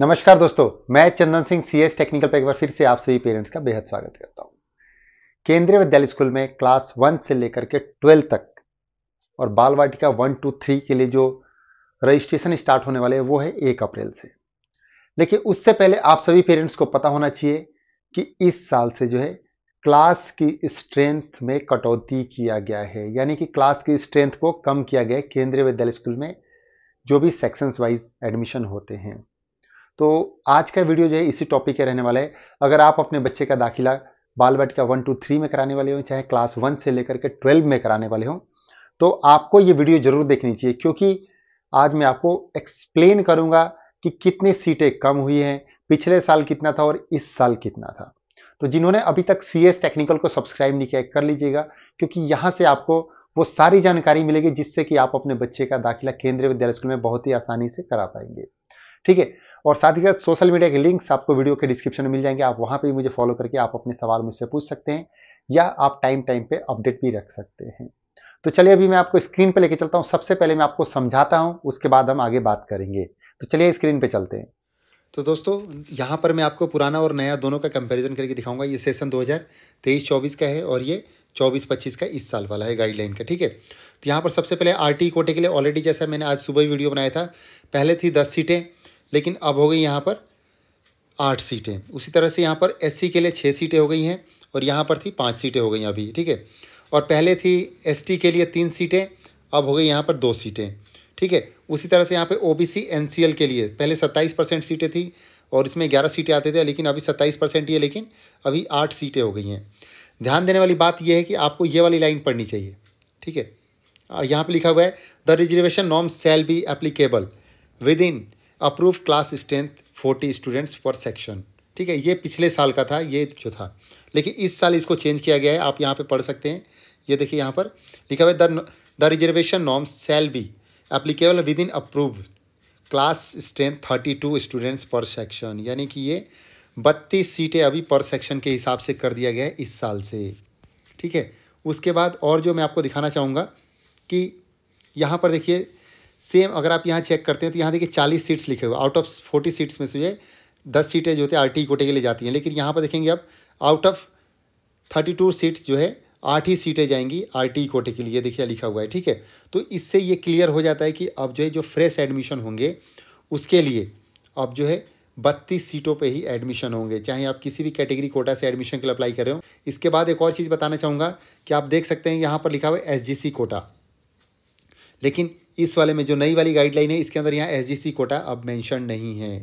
नमस्कार दोस्तों मैं चंदन सिंह सीएस टेक्निकल पर एक बार फिर से आप सभी पेरेंट्स का बेहद स्वागत करता हूँ केंद्रीय विद्यालय स्कूल में क्लास वन से लेकर के ट्वेल्व तक और बाल वाटिका वन टू थ्री के लिए जो रजिस्ट्रेशन स्टार्ट होने वाले वो है एक अप्रैल से लेकिन उससे पहले आप सभी पेरेंट्स को पता होना चाहिए कि इस साल से जो है क्लास की स्ट्रेंथ में कटौती किया गया है यानी कि क्लास की स्ट्रेंथ को कम किया गया है केंद्रीय विद्यालय स्कूल में जो भी सेक्शंस वाइज एडमिशन होते हैं तो आज का वीडियो जो है इसी टॉपिक के रहने वाला है अगर आप अपने बच्चे का दाखिला बाल बैठ का वन टू थ्री में कराने वाले हों चाहे क्लास वन से लेकर के ट्वेल्व में कराने वाले हों तो आपको ये वीडियो जरूर देखनी चाहिए क्योंकि आज मैं आपको एक्सप्लेन करूंगा कि कितनी सीटें कम हुई हैं पिछले साल कितना था और इस साल कितना था तो जिन्होंने अभी तक सी एस टेक्निकल को सब्सक्राइब नहीं किया कर लीजिएगा क्योंकि यहाँ से आपको वो सारी जानकारी मिलेगी जिससे कि आप अपने बच्चे का दाखिला केंद्रीय विद्यालय स्कूल में बहुत ही आसानी से करा पाएंगे ठीक है और साथ ही साथ सोशल मीडिया के लिंक्स आपको वीडियो के डिस्क्रिप्शन में मिल जाएंगे आप वहाँ पर भी मुझे फॉलो करके आप अपने सवाल मुझसे पूछ सकते हैं या आप टाइम टाइम पे अपडेट भी रख सकते हैं तो चलिए अभी मैं आपको स्क्रीन पे लेके चलता हूँ सबसे पहले मैं आपको समझाता हूँ उसके बाद हम आगे बात करेंगे तो चलिए स्क्रीन पे चलते हैं तो दोस्तों यहाँ पर मैं आपको पुराना और नया दोनों का कंपैरिजन करके दिखाऊंगा ये सेशन 2023-24 का है और ये 24-25 का इस साल वाला है गाइडलाइन का ठीक है तो यहाँ पर सबसे पहले आर कोटे के लिए ऑलरेडी जैसा मैंने आज सुबह ही वीडियो बनाया था पहले थी दस सीटें लेकिन अब हो गई यहाँ पर आठ सीटें उसी तरह से यहाँ पर एससी के लिए छः सीटें हो गई हैं और यहाँ पर थी पाँच सीटें हो गई अभी ठीक है और पहले थी एसटी के लिए तीन सीटें अब हो गई यहाँ पर दो सीटें ठीक है उसी तरह से यहाँ पे ओबीसी एनसीएल के लिए पहले सत्ताईस परसेंट सीटें थी और इसमें ग्यारह सीटें आते थे लेकिन अभी सत्ताईस परसेंट ये लेकिन अभी आठ सीटें हो गई हैं ध्यान देने वाली बात यह है कि आपको ये वाली लाइन पढ़नी चाहिए ठीक है यहाँ पर लिखा हुआ है the reservation norm shall be applicable within approve class strength forty students per section ठीक है ये पिछले साल का था ये जो था लेकिन इस साल इसको चेंज किया गया है आप यहाँ पे पढ़ सकते हैं ये देखिए यहाँ पर लिखा हुआ है the reservation norm shall be applicable within approve class strength thirty two students per section यानी कि ये बत्तीस सीटें अभी पर सेक्शन के हिसाब से कर दिया गया है इस साल से ठीक है उसके बाद और जो मैं आपको दिखाना चाहूँगा कि यहाँ पर देखिए सेम अगर आप यहाँ चेक करते हैं तो यहाँ देखिए चालीस सीट्स लिखे हुए आउट ऑफ फोर्टी सीट्स में से ये दस सीटें जो होती है आर टी कोटे के लिए जाती हैं लेकिन यहाँ पर देखेंगे आप out of thirty two seats जो है आठ ही सीटें जाएंगी आर टी कोटे के लिए देखिए लिखा हुआ है ठीक है तो इससे ये क्लियर हो जाता है कि अब जो है जो फ्रेश एडमिशन होंगे उसके लिए अब जो है बत्तीस सीटों पे ही एडमिशन होंगे चाहे आप किसी भी कैटेगरी कोटा से एडमिशन के लिए अप्लाई कर रहे हो इसके बाद एक और चीज़ बताना चाहूँगा कि आप देख सकते हैं यहाँ पर लिखा हुआ है एस कोटा लेकिन इस वाले में जो नई वाली गाइडलाइन है इसके अंदर यहाँ एस कोटा अब मैंशन नहीं है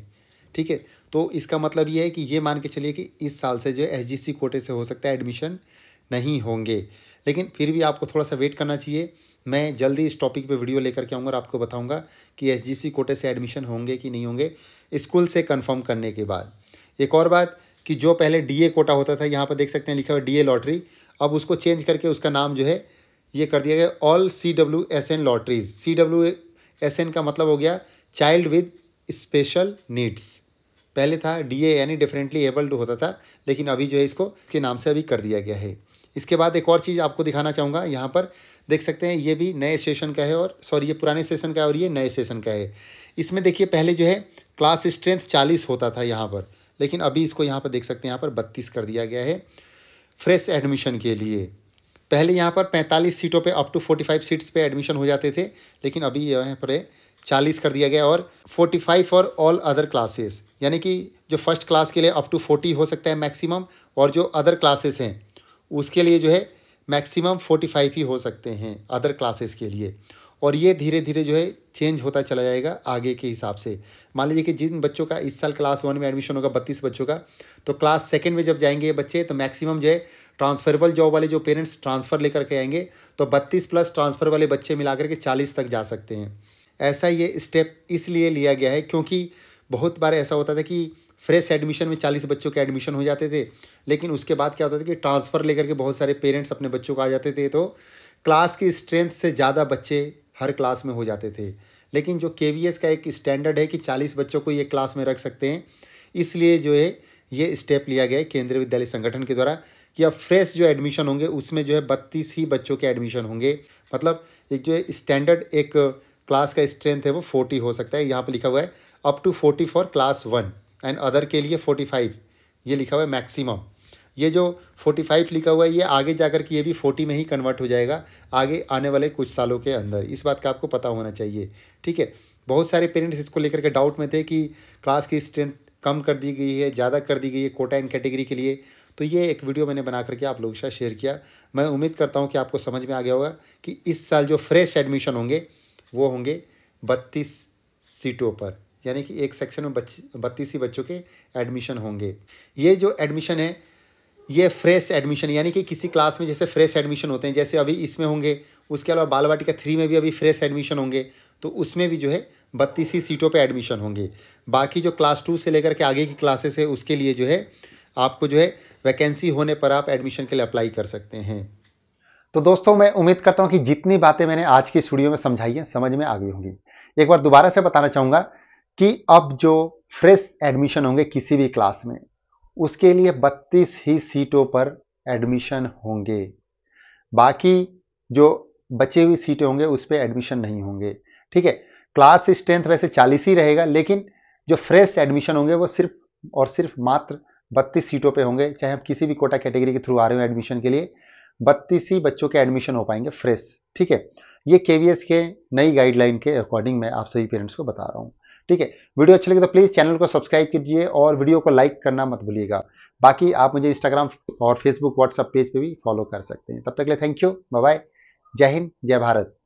ठीक है तो इसका मतलब ये है कि ये मान के चलिए कि इस साल से जो है एस कोटे से हो सकता है एडमिशन नहीं होंगे लेकिन फिर भी आपको थोड़ा सा वेट करना चाहिए मैं जल्दी इस टॉपिक पे वीडियो लेकर के आऊँगा और आपको बताऊँगा कि एस कोटे से एडमिशन होंगे कि नहीं होंगे स्कूल से कन्फर्म करने के बाद एक और बात कि जो पहले डी कोटा होता था यहाँ पर देख सकते हैं लिखा हुआ डी लॉटरी अब उसको चेंज करके उसका नाम जो है ये कर दिया गया all C W S N lotteries C W S N का मतलब हो गया चाइल्ड विद स्पेशल नीड्स पहले था डी ए e यानी डिफरेंटली एबल्ड होता था लेकिन अभी जो है इसको इसके नाम से अभी कर दिया गया है इसके बाद एक और चीज़ आपको दिखाना चाहूँगा यहाँ पर देख सकते हैं ये भी नए सेशन का है और सॉरी ये पुराने सेशन का है और ये नए सेशन का है इसमें देखिए पहले जो है क्लास स्ट्रेंथ चालीस होता था यहाँ पर लेकिन अभी इसको यहाँ पर देख सकते हैं यहाँ पर बत्तीस कर दिया गया है फ्रेश एडमिशन के लिए पहले यहाँ पर 45 सीटों पे अप टू 45 सीट्स पे एडमिशन हो जाते थे लेकिन अभी यहाँ पर चालीस कर दिया गया और forty five for all other classes यानी कि जो फर्स्ट क्लास के लिए अप टू फोर्टी हो सकता है मैक्सिमम और जो अदर क्लासेस हैं उसके लिए जो है मैक्सिमम फोर्टी फाइव ही हो सकते हैं अदर क्लासेस के लिए और ये धीरे धीरे जो है चेंज होता चला जाएगा आगे के हिसाब से मान लीजिए कि जिन बच्चों का इस साल क्लास वन में एडमिशन होगा बत्तीस बच्चों का तो क्लास सेकेंड में जब जाएंगे ये बच्चे तो मैक्सिमम जो है ट्रांसफरेबल जॉब वाले जो पेरेंट्स ट्रांसफ़र लेकर के आएंगे तो बत्तीस प्लस ट्रांसफ़र वाले बच्चे मिला करके चालीस तक जा सकते हैं ऐसा ये स्टेप इसलिए लिया गया है क्योंकि बहुत बार ऐसा होता था कि फ्रेश एडमिशन में चालीस बच्चों के एडमिशन हो जाते थे लेकिन उसके बाद क्या होता था कि ट्रांसफ़र लेकर के बहुत सारे पेरेंट्स अपने बच्चों को आ जाते थे तो क्लास की स्ट्रेंथ से ज़्यादा बच्चे हर क्लास में हो जाते थे लेकिन जो के का एक स्टैंडर्ड है कि चालीस बच्चों को ये क्लास में रख सकते हैं इसलिए जो है ये स्टेप लिया गया है केंद्रीय विद्यालय संगठन के द्वारा कि अब फ्रेश जो एडमिशन होंगे उसमें जो है बत्तीस ही बच्चों के एडमिशन होंगे मतलब एक जो है स्टैंडर्ड एक क्लास का स्ट्रेंथ है वो फोर्टी हो सकता है यहाँ पर लिखा हुआ है up to forty for class one and other के लिए फोर्टी फाइव ये लिखा हुआ है मैक्सिमम ये जो फोर्टी फाइव लिखा हुआ है ये आगे जाकर के ये भी फोर्टी में ही कन्वर्ट हो जाएगा आगे आने वाले कुछ सालों के अंदर इस बात का आपको पता होना चाहिए ठीक है बहुत सारे पेरेंट्स इसको लेकर के डाउट में थे कि क्लास की स्ट्रेंथ कम कर दी गई है ज़्यादा कर दी गई है कोटा एंड कैटेगरी के लिए तो ये एक वीडियो मैंने बना करके आप लोगों के साथ शेयर किया मैं उम्मीद करता हूँ कि आपको समझ में आ गया होगा कि इस साल जो फ्रेश एडमिशन होंगे वो होंगे बत्तीस सीटों पर यानी कि एक सेक्शन में बच बत्तीस ही बच्चों के एडमिशन होंगे ये जो एडमिशन है ये फ्रेश एडमिशन यानी कि किसी क्लास में जैसे फ्रेश एडमिशन होते हैं जैसे अभी इसमें होंगे उसके अलावा बालवाटी का थ्री में भी अभी फ्रेश एडमिशन होंगे तो उसमें भी जो है बत्तीस ही सीटों पे एडमिशन होंगे बाकी जो क्लास टू से लेकर के आगे की क्लासेस है उसके लिए जो है आपको जो है वैकेंसी होने पर आप एडमिशन के लिए अप्लाई कर सकते हैं तो दोस्तों मैं उम्मीद करता हूँ कि जितनी बातें मैंने आज की स्टूडियो में समझाई हैं समझ में आ गई होंगी एक बार दोबारा से बताना चाहूँगा कि अब जो फ्रेश एडमिशन होंगे किसी भी क्लास में उसके लिए 32 ही सीटों पर एडमिशन होंगे बाकी जो बची हुई सीटें होंगे उस पर एडमिशन नहीं होंगे ठीक है क्लास स्ट्रेंथ वैसे 40 ही रहेगा लेकिन जो फ्रेश एडमिशन होंगे वो सिर्फ और सिर्फ मात्र बत्तीस सीटों पे होंगे चाहे आप किसी भी कोटा कैटेगरी के थ्रू आ रहे हो एडमिशन के लिए बत्तीस ही बच्चों के एडमिशन हो पाएंगे फ्रेश ठीक है ये के के नई गाइडलाइन के अकॉर्डिंग मैं आप सभी पेरेंट्स को बता रहा हूँ ठीक है वीडियो अच्छी लगी तो प्लीज़ चैनल को सब्सक्राइब कीजिए और वीडियो को लाइक करना मत भूलिएगा बाकी आप मुझे इंस्टाग्राम और फेसबुक व्हाट्सअप पेज पे भी फॉलो कर सकते हैं तब तक के लिए थैंक यू बाय जय हिंद जय भारत